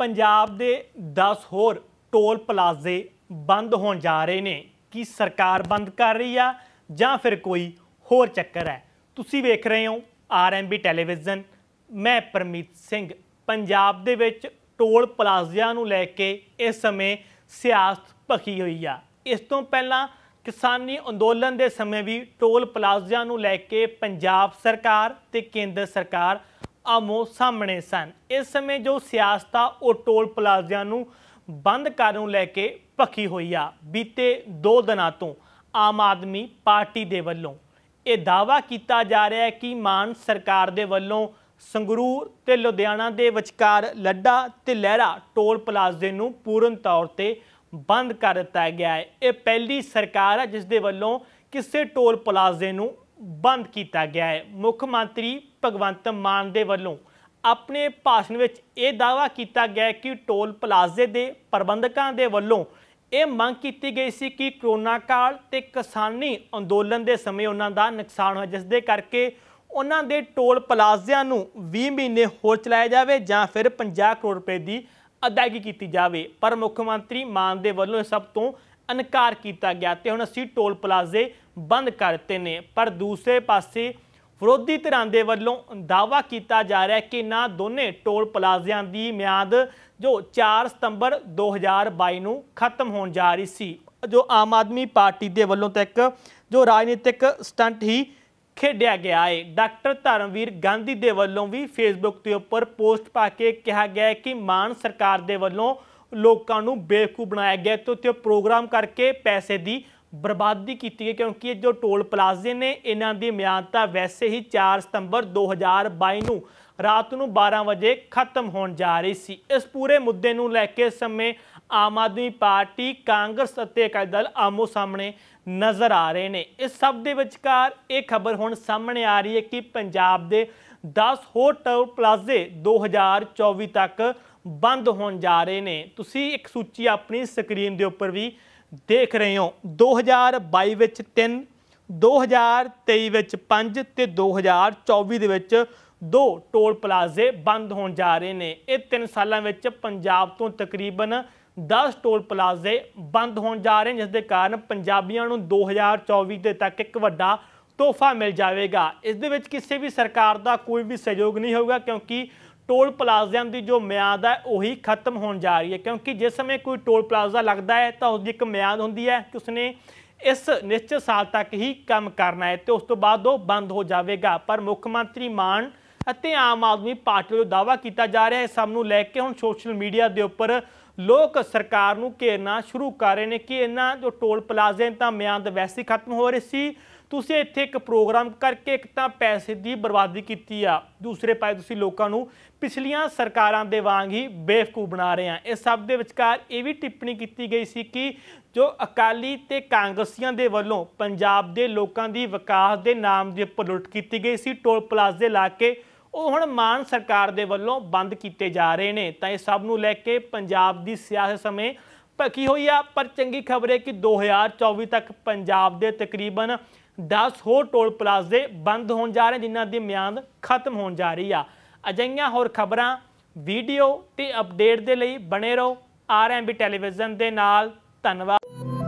ਪੰਜਾਬ ਦੇ 10 ਹੋਰ ਟੋਲ ਪਲਾਜ਼ੇ ਬੰਦ ਹੋਣ ਜਾ ਰਹੇ ਨੇ ਕੀ ਸਰਕਾਰ ਬੰਦ ਕਰ ਰਹੀ ਆ ਜਾਂ ਫਿਰ ਕੋਈ ਹੋਰ ਚੱਕਰ ਹੈ ਤੁਸੀਂ ਵੇਖ ਰਹੇ ਹੋ ਆਰਐਮਬੀ ਟੈਲੀਵਿਜ਼ਨ ਮੈਂ ਪਰਮੀਤ ਸਿੰਘ ਪੰਜਾਬ ਦੇ ਵਿੱਚ ਟੋਲ ਪਲਾਜ਼ਿਆਂ ਨੂੰ ਲੈ ਕੇ ਇਸ ਸਮੇਂ ਸਿਆਸਤ ਭਖੀ ਹੋਈ ਆ ਇਸ ਤੋਂ ਪਹਿਲਾਂ ਕਿਸਾਨੀ ਅੰਦੋਲਨ ਦੇ ਸਮੇਂ ਵੀ ਟੋਲ ਪਲਾਜ਼ਿਆਂ ਨੂੰ ਲੈ ਕੇ ਪੰਜਾਬ ਸਰਕਾਰ ਤੇ ਕੇਂਦਰ ਸਰਕਾਰ ਆਮੋ ਸਾਹਮਣੇ ਸਨ ਇਸ ਸਮੇਂ ਜੋ ਸਿਆਸਤ ਆ ਉਹ ਟੋਲ ਪਲਾਜ਼ਿਆਂ ਨੂੰ ਬੰਦ ਕਰਨ ਲੈ ਕੇ ਪੱਕੀ ਹੋਈ ਆ ਬੀਤੇ ਦੋ ਦਿਨਾਂ ਤੋਂ ਆਮ ਆਦਮੀ ਪਾਰਟੀ ਦੇ ਵੱਲੋਂ ਇਹ ਦਾਵਾ ਕੀਤਾ ਜਾ ਰਿਹਾ ਹੈ ਕਿ ਮਾਨ ਸਰਕਾਰ ਦੇ ਵੱਲੋਂ ਸੰਗਰੂਰ ਤੇ ਲੁਧਿਆਣਾ ਦੇ ਵਿਚਕਾਰ ਲੱਡਾ ਤੇ ਲਹਿਰਾ ਟੋਲ ਪਲਾਜ਼ੇ ਨੂੰ ਪੂਰਨ ਤੌਰ ਤੇ ਬੰਦ ਕਰ ਦਿੱਤਾ ਗਿਆ ਹੈ ਇਹ ਪਹਿਲੀ ਸਰਕਾਰ ਹੈ ਜਿਸ ਦੇ ਵੱਲੋਂ ਕਿਸੇ ਟੋਲ ਪਲਾਜ਼ੇ ਨੂੰ ਬੰਦ ਕੀਤਾ ਗਿਆ ਹੈ ਮੁੱਖ ਮੰਤਰੀ ਭਗਵੰਤ ਮਾਨ ਦੇ ਵੱਲੋਂ ਆਪਣੇ ਭਾਸ਼ਣ ਵਿੱਚ ਇਹ ਦਾਅਵਾ ਕੀਤਾ ਗਿਆ ਕਿ ਟੋਲ ਪਲਾਜ਼ੇ ਦੇ ਪ੍ਰਬੰਧਕਾਂ ਦੇ ਵੱਲੋਂ ਇਹ ਮੰਗ ਕੀਤੀ ਗਈ ਸੀ ਕਿ ਕਰੋਨਾ ਕਾਲ ਤੇ ਕਿਸਾਨੀ ਅੰਦੋਲਨ ਦੇ ਸਮੇਂ ਉਹਨਾਂ ਦਾ ਨੁਕਸਾਨ ਹੋਇਆ ਜਿਸ ਦੇ ਕਰਕੇ ਉਹਨਾਂ ਦੇ ਟੋਲ ਪਲਾਜ਼ਿਆਂ ਨੂੰ 20 ਮਹੀਨੇ ਹੋਰ ਚਲਾਇਆ ਜਾਵੇ ਜਾਂ ਫਿਰ 50 ਕਰੋੜ ਰੁਪਏ ਦੀ ਅਦਾਇਗੀ ਕੀਤੀ ਜਾਵੇ ਪਰ ਮੁੱਖ ਮੰਤਰੀ ਮਾਨ ਦੇ ਵੱਲੋਂ ਸਭ ਤੋਂ ਇਨਕਾਰ ਕੀਤਾ ਗਿਆ ਤੇ ਹੁਣ ਅਸੀਂ ਟੋਲ ਪਲਾਜ਼ੇ ਬੰਦ ਕਰਤੇ ਨੇ ਪਰ ਦੂਸਰੇ ਪਾਸੇ ਵਿਰੋਧੀ ਧਿਰਾਂ ਦੇ ਵੱਲੋਂ ਦਾਵਾ ਕੀਤਾ ਜਾ ਰਿਹਾ ਹੈ ਕਿ ਨਾ ਦੋਨੇ ਟੋਲ ਪਲਾਜ਼ਿਆਂ ਦੀ ਮਿਆਦ ਜੋ 4 ਸਤੰਬਰ 2022 ਨੂੰ ਖਤਮ ਹੋਣ ਜਾ ਰਹੀ ਸੀ ਜੋ ਆਮ ਆਦਮੀ ਪਾਰਟੀ ਦੇ ਵੱਲੋਂ ਤੱਕ ਜੋ ਰਾਜਨੀਤਿਕ ਸਟੰਟ ਹੀ ਖੇਡਿਆ ਗਿਆ ਹੈ ਡਾਕਟਰ ਧਰਮਵੀਰ ਗਾਂਧੀ ਦੇ ਵੱਲੋਂ ਵੀ ਫੇਸਬੁੱਕ ਤੇ ਉੱਪਰ ਪੋਸਟ ਪਾ ਕੇ ਕਿਹਾ ਗਿਆ ਹੈ ਕਿ ਮਾਨ ਸਰਕਾਰ ਦੇ ਵੱਲੋਂ ਲੋਕਾਂ ਨੂੰ ਬੇਵਕੂਫ ਬਣਾਇਆ ਗਿਆ ਤੇ ਉੱਤੇ ਪ੍ਰੋਗਰਾਮ ਕਰਕੇ ਪੈਸੇ ਦੀ ਬਰਬਾਦੀ ਕੀਤੀ ਹੈ ਕਿਉਂਕਿ ਜੋ ਟੋਲ ਪਲਾਜ਼ੇ ਨੇ ਇਹਨਾਂ ਦੀ ਮਿਆਦ ਤਾਂ ਵੈਸੇ ਹੀ 4 ਸਤੰਬਰ 2022 ਨੂੰ ਰਾਤ ਨੂੰ 12 ਵਜੇ ਖਤਮ ਹੋਣ ਜਾ ਰਹੀ ਸੀ ਇਸ ਪੂਰੇ ਮੁੱਦੇ ਨੂੰ ਲੈ ਕੇ ਸਮੇਂ ਆਮ ਆਦਮੀ ਪਾਰਟੀ ਕਾਂਗਰਸ ਅਤੇ ਅਕਾਲੀ ਦਲ ਆਮੋ ਸਾਹਮਣੇ ਨਜ਼ਰ ਆ ਰਹੇ ਨੇ ਇਸ ਸਭ ਦੇ ਵਿਚਕਾਰ ਇਹ ਖਬਰ ਹੁਣ ਸਾਹਮਣੇ ਆ ਰਹੀ ਹੈ ਕਿ ਪੰਜਾਬ ਦੇ 10 ਹੋਰ ਟੋਲ ਪਲਾਜ਼ੇ 2024 ਤੱਕ ਬੰਦ ਹੋਣ ਜਾ ਰਹੇ ਨੇ ਤੁਸੀਂ ਇੱਕ ਸੂਚੀ ਆਪਣੀ ਸਕਰੀਨ ਦੇ ਉੱਪਰ ਵੀ ਦੇਖ ਰਹੇ ਹੋ 2022 ਵਿੱਚ 3 2023 ਵਿੱਚ 5 ਤੇ 2024 ਦੇ ਵਿੱਚ ਦੋ ਟੋਲ ਪਲਾਜ਼ੇ ਬੰਦ ਹੋਣ ਜਾ ਰਹੇ ਨੇ ਇਹ 3 ਸਾਲਾਂ ਵਿੱਚ ਪੰਜਾਬ ਤੋਂ ਤਕਰੀਬਨ 10 ਟੋਲ ਪਲਾਜ਼ੇ ਬੰਦ ਹੋਣ ਜਾ ਰਹੇ ਜਿਸ ਦੇ ਕਾਰਨ ਪੰਜਾਬੀਆਂ ਨੂੰ 2024 ਦੇ ਤੱਕ ਇੱਕ ਵੱਡਾ ਤੋਹਫਾ ਮਿਲ ਜਾਵੇਗਾ ਇਸ ਦੇ ਵਿੱਚ ਕਿਸੇ ਵੀ ਸਰਕਾਰ ਦਾ ਕੋਈ ਵੀ ਸਹਿਯੋਗ ਨਹੀਂ ਹੋਊਗਾ ਕਿਉਂਕਿ ਟੋਲ ਪਲਾਜ਼ਿਆਂ ਦੀ ਜੋ ਮਿਆਦ ਹੈ ਉਹੀ ਖਤਮ ਹੋਣ ਜਾ ਰਹੀ ਹੈ ਕਿਉਂਕਿ ਜਿਸ ਸਮੇਂ ਕੋਈ ਟੋਲ ਪਲਾਜ਼ਾ ਲੱਗਦਾ ਹੈ ਤਾਂ ਉਸ ਦੀ ਇੱਕ ਮਿਆਦ ਹੁੰਦੀ ਹੈ ਕਿ ਉਸਨੇ ਇਸ ਨਿਸ਼ਚਿਤ ਸਾਲ ਤੱਕ ਹੀ ਕੰਮ ਕਰਨਾ ਹੈ ਤੇ ਉਸ ਤੋਂ ਬਾਅਦ ਉਹ ਬੰਦ ਹੋ ਜਾਵੇਗਾ ਪਰ ਮੁੱਖ ਮੰਤਰੀ ਮਾਨ ਅਤੇ ਆਮ ਆਦਮੀ ਪਾਰਟੀ ਵੱਲੋਂ ਦਾਵਾ ਕੀਤਾ ਜਾ ਰਿਹਾ ਹੈ ਸਭ ਨੂੰ ਲੈ ਕੇ ਹੁਣ ਸੋਸ਼ਲ ਮੀਡੀਆ ਦੇ ਉੱਪਰ ਲੋਕ ਸਰਕਾਰ ਨੂੰ ਘੇਰਨਾ ਸ਼ੁਰੂ ਕਰ ਰਹੇ ਨੇ ਕਿ ਇਹਨਾਂ ਜੋ ਟੋਲ ਪਲਾਜ਼ੇ ਤਾਂ ਮਿਆਦ ਵੈਸੀ ਖਤਮ ਹੋ ਰਹੀ ਸੀ ਤੁਸੀਂ ਇੱਥੇ ਇੱਕ ਪ੍ਰੋਗਰਾਮ ਕਰਕੇ ਇੱਕ ਤਾਂ ਪੈਸੇ ਦੀ ਬਰਬਾਦੀ ਕੀਤੀ ਆ ਦੂਸਰੇ ਪਾਸੇ ਤੁਸੀਂ ਲੋਕਾਂ ਨੂੰ ਪਿਛਲੀਆਂ ਸਰਕਾਰਾਂ ਦੇ ਵਾਂਗ ਹੀ ਬੇਫਕੂ ਬਣਾ ਰਹੇ ਆ ਇਸ ਸਭ ਦੇ ਵਿਚਕਾਰ ਇਹ ਵੀ ਟਿੱਪਣੀ ਕੀਤੀ ਗਈ ਸੀ ਕਿ ਜੋ ਅਕਾਲੀ ਤੇ ਕਾਂਗਰਸੀਆਂ ਦੇ ਵੱਲੋਂ ਪੰਜਾਬ ਦੇ ਲੋਕਾਂ ਦੀ ਵਿਕਾਸ ਦੇ ਨਾਮ ਦੇ ਪਲਟ ਕੀਤੀ ਗਈ ਸੀ ਟੋਲ ਪਲਾਜ਼ੇ ਲਾ ਕੇ ਉਹ ਹੁਣ ਮਾਨ ਸਰਕਾਰ ਦੇ ਵੱਲੋਂ ਬੰਦ ਕੀਤੇ ਜਾ ਰਹੇ ਨੇ ਤਾਂ ਇਹ ਸਭ ਨੂੰ ਲੈ ਕੇ ਪੰਜਾਬ ਦੀ ਸਿਆਸਤ ਸਮੇਂ ਪੱਕੀ ਹੋਈ ਆ ਪਰ ਚੰਗੀ ਖਬਰ ਹੈ ਕਿ 2024 ਤੱਕ ਪੰਜਾਬ ਦੇ ਤਕਰੀਬਨ 10 ਹੋਰ ਟੋਲ ਪਲਾਜ਼ੇ ਬੰਦ ਹੋਣ ਜਾ ਰਹੇ ਜਿਨ੍ਹਾਂ ਦੀ ਮਿਆਦ ਖਤਮ ਹੋਣ ਜਾ ਰਹੀ ਆ ਅਜਈਆਂ ਹੋਰ ਖਬਰਾਂ ਵੀਡੀਓ ਤੇ ਅਪਡੇਟ ਦੇ ਲਈ ਬਣੇ ਰਹੋ ਆਰਐਮਬੀ ਟੈਲੀਵਿਜ਼ਨ ਦੇ ਨਾਲ ਧੰਨਵਾਦ